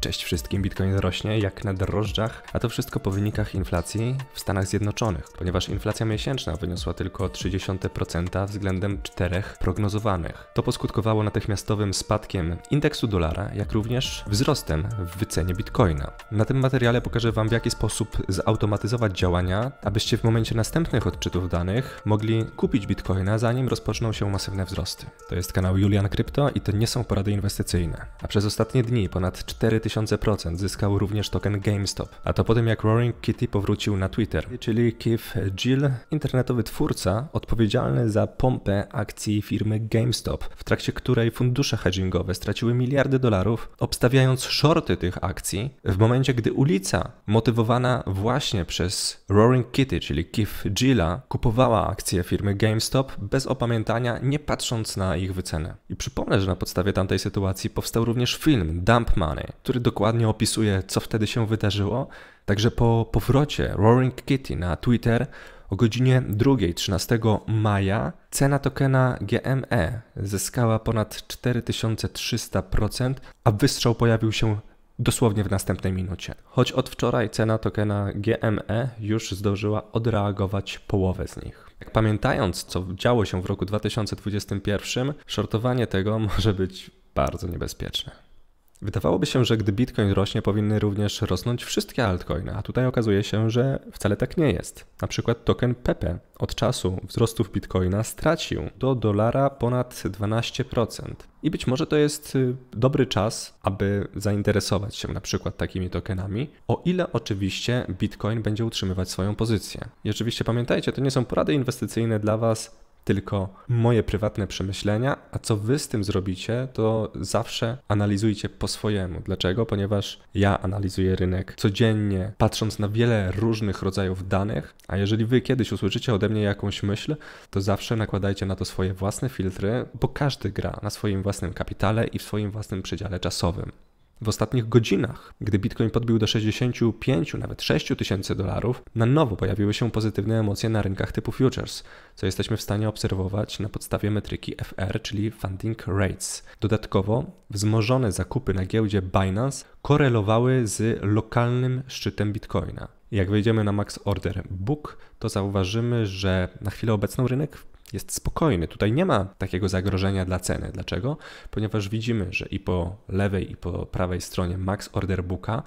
Cześć wszystkim, Bitcoin rośnie jak na drożdżach, a to wszystko po wynikach inflacji w Stanach Zjednoczonych, ponieważ inflacja miesięczna wyniosła tylko 0,3% względem czterech prognozowanych. To poskutkowało natychmiastowym spadkiem indeksu dolara, jak również wzrostem w wycenie Bitcoina. Na tym materiale pokażę Wam w jaki sposób zautomatyzować działania, abyście w momencie następnych odczytów danych mogli kupić Bitcoina zanim rozpoczną się masywne wzrosty. To jest kanał Julian Crypto i to nie są porady inwestycyjne. A przez ostatnie dni ponad 4000 2000% zyskał również token GameStop, a to po tym jak Roaring Kitty powrócił na Twitter, czyli Keith Jill, internetowy twórca odpowiedzialny za pompę akcji firmy GameStop, w trakcie której fundusze hedgingowe straciły miliardy dolarów, obstawiając shorty tych akcji w momencie, gdy ulica, motywowana właśnie przez Roaring Kitty, czyli Keith Jilla, kupowała akcje firmy GameStop bez opamiętania, nie patrząc na ich wycenę. I przypomnę, że na podstawie tamtej sytuacji powstał również film Dump Money, który który dokładnie opisuje, co wtedy się wydarzyło. Także po powrocie Roaring Kitty na Twitter o godzinie 2.13 13 maja cena tokena GME zyskała ponad 4300%, a wystrzał pojawił się dosłownie w następnej minucie. Choć od wczoraj cena tokena GME już zdążyła odreagować połowę z nich. Jak pamiętając, co działo się w roku 2021, shortowanie tego może być bardzo niebezpieczne. Wydawałoby się, że gdy Bitcoin rośnie, powinny również rosnąć wszystkie altcoiny, a tutaj okazuje się, że wcale tak nie jest. Na przykład token Pepe od czasu wzrostów Bitcoina stracił do dolara ponad 12%. I być może to jest y, dobry czas, aby zainteresować się na przykład takimi tokenami, o ile oczywiście Bitcoin będzie utrzymywać swoją pozycję. I oczywiście pamiętajcie, to nie są porady inwestycyjne dla Was, tylko moje prywatne przemyślenia, a co wy z tym zrobicie, to zawsze analizujcie po swojemu. Dlaczego? Ponieważ ja analizuję rynek codziennie, patrząc na wiele różnych rodzajów danych, a jeżeli wy kiedyś usłyszycie ode mnie jakąś myśl, to zawsze nakładajcie na to swoje własne filtry, bo każdy gra na swoim własnym kapitale i w swoim własnym przedziale czasowym. W ostatnich godzinach, gdy Bitcoin podbił do 65, nawet 6 tysięcy dolarów, na nowo pojawiły się pozytywne emocje na rynkach typu futures, co jesteśmy w stanie obserwować na podstawie metryki FR, czyli Funding Rates. Dodatkowo wzmożone zakupy na giełdzie Binance korelowały z lokalnym szczytem Bitcoina. Jak wejdziemy na Max Order Book, to zauważymy, że na chwilę obecną rynek jest spokojny. Tutaj nie ma takiego zagrożenia dla ceny. Dlaczego? Ponieważ widzimy, że i po lewej, i po prawej stronie max order booka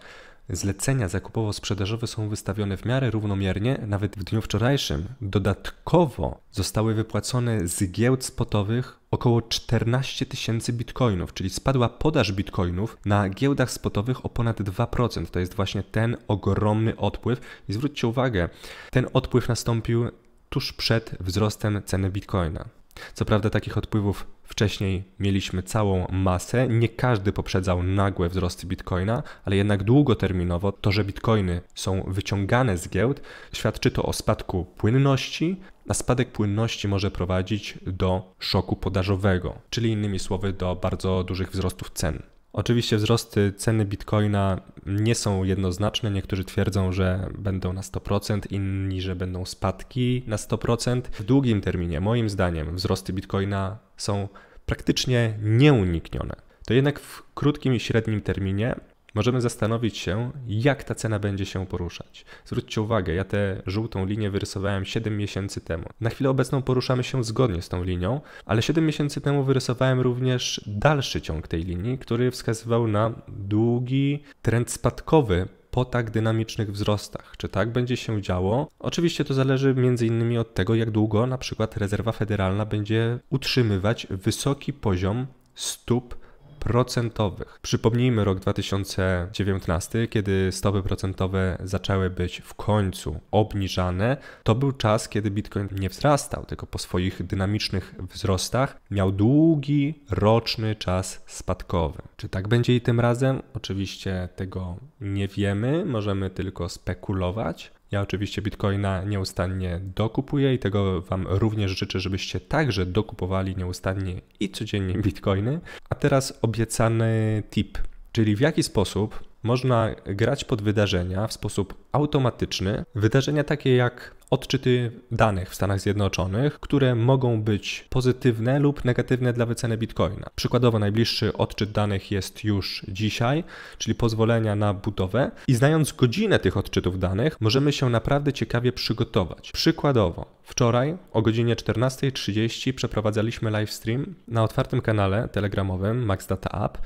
zlecenia zakupowo-sprzedażowe są wystawione w miarę równomiernie. Nawet w dniu wczorajszym dodatkowo zostały wypłacone z giełd spotowych około 14 tysięcy bitcoinów, czyli spadła podaż bitcoinów na giełdach spotowych o ponad 2%. To jest właśnie ten ogromny odpływ. I zwróćcie uwagę, ten odpływ nastąpił tuż przed wzrostem ceny bitcoina. Co prawda takich odpływów wcześniej mieliśmy całą masę, nie każdy poprzedzał nagłe wzrosty bitcoina, ale jednak długoterminowo to, że bitcoiny są wyciągane z giełd, świadczy to o spadku płynności, a spadek płynności może prowadzić do szoku podażowego, czyli innymi słowy do bardzo dużych wzrostów cen. Oczywiście wzrosty ceny bitcoina nie są jednoznaczne. Niektórzy twierdzą, że będą na 100%, inni, że będą spadki na 100%. W długim terminie, moim zdaniem, wzrosty bitcoina są praktycznie nieuniknione. To jednak w krótkim i średnim terminie możemy zastanowić się, jak ta cena będzie się poruszać. Zwróćcie uwagę, ja tę żółtą linię wyrysowałem 7 miesięcy temu. Na chwilę obecną poruszamy się zgodnie z tą linią, ale 7 miesięcy temu wyrysowałem również dalszy ciąg tej linii, który wskazywał na długi trend spadkowy po tak dynamicznych wzrostach. Czy tak będzie się działo? Oczywiście to zależy m.in. od tego, jak długo na przykład rezerwa federalna będzie utrzymywać wysoki poziom stóp procentowych. Przypomnijmy rok 2019, kiedy stopy procentowe zaczęły być w końcu obniżane. To był czas, kiedy Bitcoin nie wzrastał, tylko po swoich dynamicznych wzrostach miał długi, roczny czas spadkowy. Czy tak będzie i tym razem? Oczywiście tego nie wiemy, możemy tylko spekulować. Ja oczywiście Bitcoina nieustannie dokupuję i tego Wam również życzę, żebyście także dokupowali nieustannie i codziennie Bitcoiny. A teraz obiecany tip, czyli w jaki sposób można grać pod wydarzenia w sposób automatyczny. Wydarzenia takie jak odczyty danych w Stanach Zjednoczonych, które mogą być pozytywne lub negatywne dla wyceny bitcoina. Przykładowo najbliższy odczyt danych jest już dzisiaj, czyli pozwolenia na budowę i znając godzinę tych odczytów danych, możemy się naprawdę ciekawie przygotować. Przykładowo, wczoraj o godzinie 14.30 przeprowadzaliśmy live stream na otwartym kanale telegramowym Max Data App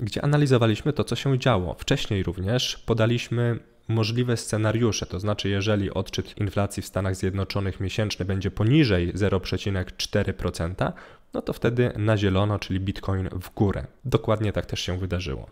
gdzie analizowaliśmy to, co się działo. Wcześniej również podaliśmy możliwe scenariusze, to znaczy jeżeli odczyt inflacji w Stanach Zjednoczonych miesięczny będzie poniżej 0,4%, no to wtedy na zielono, czyli bitcoin w górę. Dokładnie tak też się wydarzyło.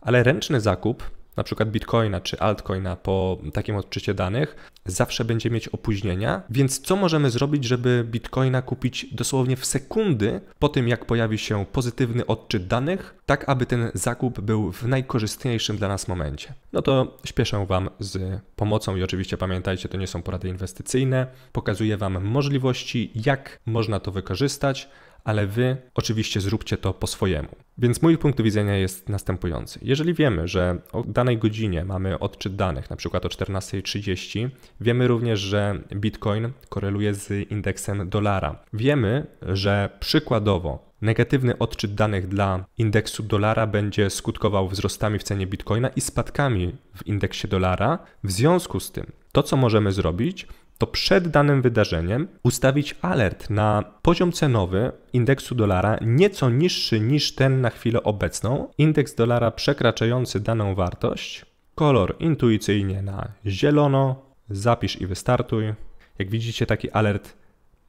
Ale ręczny zakup na przykład Bitcoina czy altcoina po takim odczycie danych, zawsze będzie mieć opóźnienia. Więc co możemy zrobić, żeby Bitcoina kupić dosłownie w sekundy po tym, jak pojawi się pozytywny odczyt danych, tak aby ten zakup był w najkorzystniejszym dla nas momencie? No to śpieszę Wam z pomocą i oczywiście pamiętajcie, to nie są porady inwestycyjne. Pokazuję Wam możliwości, jak można to wykorzystać ale wy oczywiście zróbcie to po swojemu. Więc mój punkt widzenia jest następujący. Jeżeli wiemy, że o danej godzinie mamy odczyt danych, na przykład o 14.30, wiemy również, że Bitcoin koreluje z indeksem dolara. Wiemy, że przykładowo negatywny odczyt danych dla indeksu dolara będzie skutkował wzrostami w cenie Bitcoina i spadkami w indeksie dolara. W związku z tym, to co możemy zrobić, to przed danym wydarzeniem ustawić alert na poziom cenowy indeksu dolara nieco niższy niż ten na chwilę obecną, indeks dolara przekraczający daną wartość, kolor intuicyjnie na zielono, zapisz i wystartuj. Jak widzicie, taki alert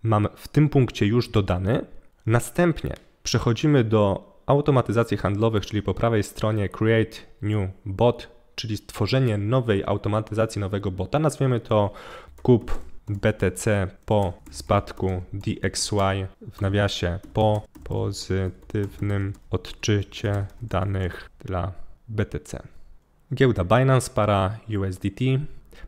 mam w tym punkcie już dodany. Następnie przechodzimy do automatyzacji handlowych, czyli po prawej stronie Create New Bot, czyli stworzenie nowej automatyzacji nowego bota. Nazwiemy to kup BTC po spadku DXY w nawiasie po pozytywnym odczycie danych dla BTC. Giełda Binance para USDT.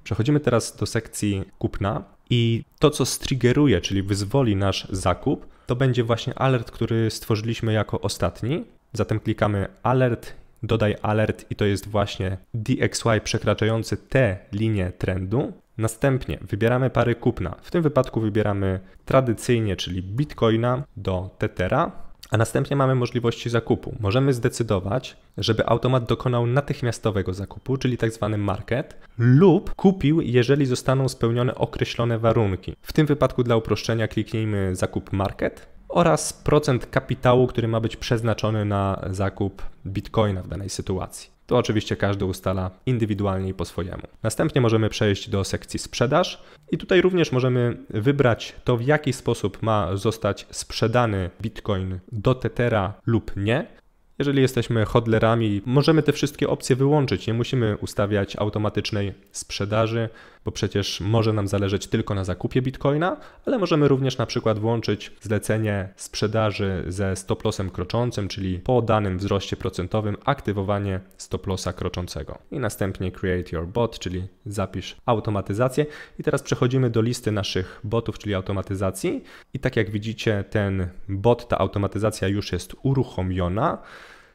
Przechodzimy teraz do sekcji kupna i to co striggeruje, czyli wyzwoli nasz zakup, to będzie właśnie alert, który stworzyliśmy jako ostatni. Zatem klikamy alert, dodaj alert i to jest właśnie DXY przekraczający tę linię trendu. Następnie wybieramy pary kupna. W tym wypadku wybieramy tradycyjnie, czyli Bitcoina do Tetera, a następnie mamy możliwości zakupu. Możemy zdecydować, żeby automat dokonał natychmiastowego zakupu, czyli tzw. Tak market, lub kupił, jeżeli zostaną spełnione określone warunki. W tym wypadku dla uproszczenia kliknijmy zakup market oraz procent kapitału, który ma być przeznaczony na zakup bitcoina w danej sytuacji. To oczywiście każdy ustala indywidualnie i po swojemu. Następnie możemy przejść do sekcji sprzedaż i tutaj również możemy wybrać to, w jaki sposób ma zostać sprzedany bitcoin do Tethera lub nie. Jeżeli jesteśmy hodlerami, możemy te wszystkie opcje wyłączyć, nie musimy ustawiać automatycznej sprzedaży bo przecież może nam zależeć tylko na zakupie bitcoina, ale możemy również na przykład włączyć zlecenie sprzedaży ze stop lossem kroczącym, czyli po danym wzroście procentowym aktywowanie stop lossa kroczącego. I następnie create your bot, czyli zapisz automatyzację. I teraz przechodzimy do listy naszych botów, czyli automatyzacji. I tak jak widzicie, ten bot, ta automatyzacja już jest uruchomiona.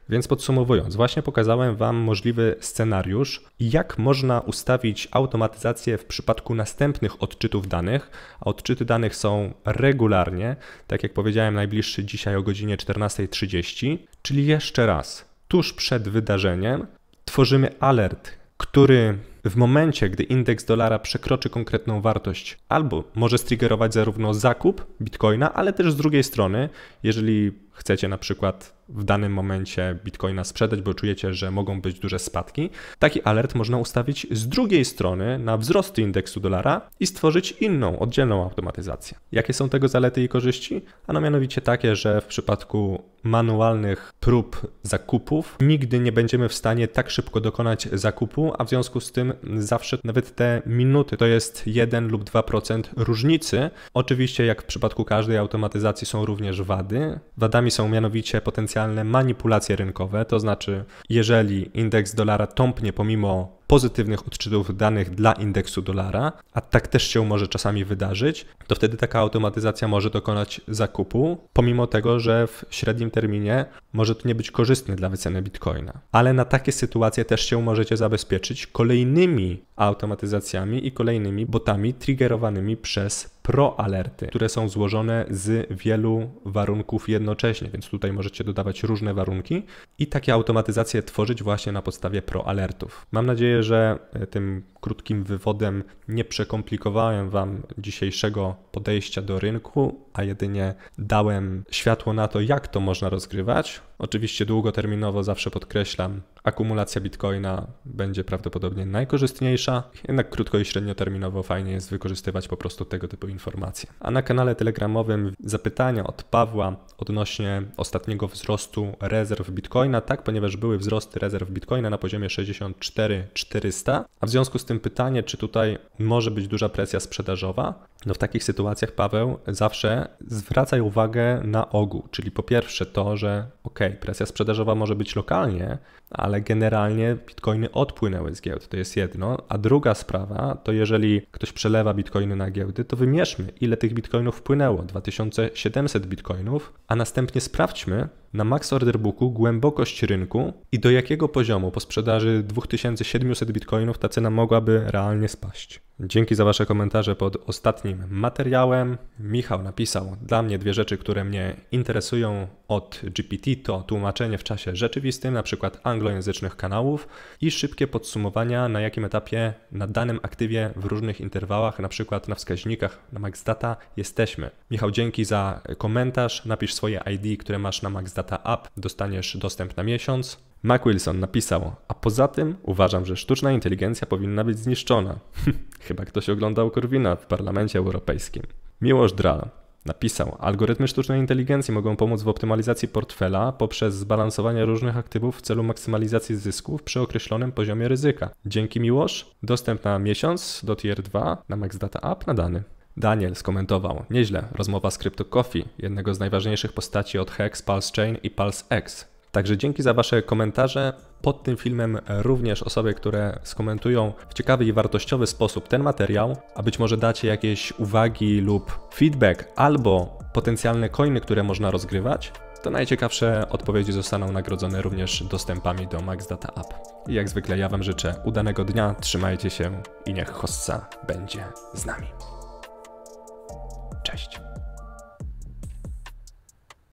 Więc podsumowując, właśnie pokazałem Wam możliwy scenariusz, jak można ustawić automatyzację w przypadku następnych odczytów danych. A odczyty danych są regularnie, tak jak powiedziałem, najbliższy dzisiaj o godzinie 14.30, czyli jeszcze raz, tuż przed wydarzeniem tworzymy alert, który w momencie, gdy indeks dolara przekroczy konkretną wartość, albo może striggerować zarówno zakup bitcoina, ale też z drugiej strony, jeżeli chcecie na przykład w danym momencie bitcoina sprzedać, bo czujecie, że mogą być duże spadki, taki alert można ustawić z drugiej strony na wzrost indeksu dolara i stworzyć inną, oddzielną automatyzację. Jakie są tego zalety i korzyści? A no mianowicie takie, że w przypadku manualnych prób zakupów nigdy nie będziemy w stanie tak szybko dokonać zakupu, a w związku z tym zawsze nawet te minuty to jest 1 lub 2% różnicy. Oczywiście jak w przypadku każdej automatyzacji są również wady. Wadami są mianowicie potencjalne manipulacje rynkowe, to znaczy jeżeli indeks dolara tąpnie pomimo pozytywnych odczytów danych dla indeksu dolara, a tak też się może czasami wydarzyć, to wtedy taka automatyzacja może dokonać zakupu, pomimo tego, że w średnim terminie może to nie być korzystne dla wyceny bitcoina. Ale na takie sytuacje też się możecie zabezpieczyć kolejnymi automatyzacjami i kolejnymi botami triggerowanymi przez pro-alerty, które są złożone z wielu warunków jednocześnie, więc tutaj możecie dodawać różne warunki i takie automatyzacje tworzyć właśnie na podstawie pro-alertów. Mam nadzieję, nadzieję, że e, tym krótkim wywodem nie przekomplikowałem Wam dzisiejszego podejścia do rynku, a jedynie dałem światło na to, jak to można rozgrywać. Oczywiście długoterminowo zawsze podkreślam, akumulacja bitcoina będzie prawdopodobnie najkorzystniejsza, jednak krótko i średnioterminowo fajnie jest wykorzystywać po prostu tego typu informacje. A na kanale telegramowym zapytania od Pawła odnośnie ostatniego wzrostu rezerw bitcoina, tak, ponieważ były wzrosty rezerw bitcoina na poziomie 64 400, a w związku z tym tym pytanie, czy tutaj może być duża presja sprzedażowa, no w takich sytuacjach Paweł zawsze zwracaj uwagę na ogół, czyli po pierwsze to, że ok, presja sprzedażowa może być lokalnie, ale generalnie bitcoiny odpłynęły z giełd, to jest jedno. A druga sprawa to jeżeli ktoś przelewa bitcoiny na giełdy, to wymierzmy ile tych bitcoinów wpłynęło, 2700 bitcoinów, a następnie sprawdźmy na max order booku głębokość rynku i do jakiego poziomu po sprzedaży 2700 bitcoinów ta cena mogłaby realnie spaść. Dzięki za Wasze komentarze pod ostatnim materiałem. Michał napisał: Dla mnie dwie rzeczy, które mnie interesują od GPT to tłumaczenie w czasie rzeczywistym, na przykład anglojęzycznych kanałów i szybkie podsumowania, na jakim etapie na danym aktywie w różnych interwałach, na przykład na wskaźnikach na MaxData jesteśmy. Michał, dzięki za komentarz. Napisz swoje ID, które masz na MaxData App, dostaniesz dostęp na miesiąc. Mac Wilson napisał, a poza tym uważam, że sztuczna inteligencja powinna być zniszczona. Chyba ktoś oglądał Korwina w Parlamencie Europejskim. Miłosz Dral napisał, algorytmy sztucznej inteligencji mogą pomóc w optymalizacji portfela poprzez zbalansowanie różnych aktywów w celu maksymalizacji zysków przy określonym poziomie ryzyka. Dzięki Miłosz, dostęp na miesiąc do Tier 2 na MaxData App na dany. Daniel skomentował, nieźle, rozmowa z CryptoCoffee, jednego z najważniejszych postaci od Hex, Pulse Chain i Pulse X. Także dzięki za Wasze komentarze. Pod tym filmem również osoby, które skomentują w ciekawy i wartościowy sposób ten materiał, a być może dacie jakieś uwagi lub feedback albo potencjalne coiny, które można rozgrywać, to najciekawsze odpowiedzi zostaną nagrodzone również dostępami do Max Data App. I jak zwykle ja Wam życzę udanego dnia, trzymajcie się i niech hostca będzie z nami. Cześć.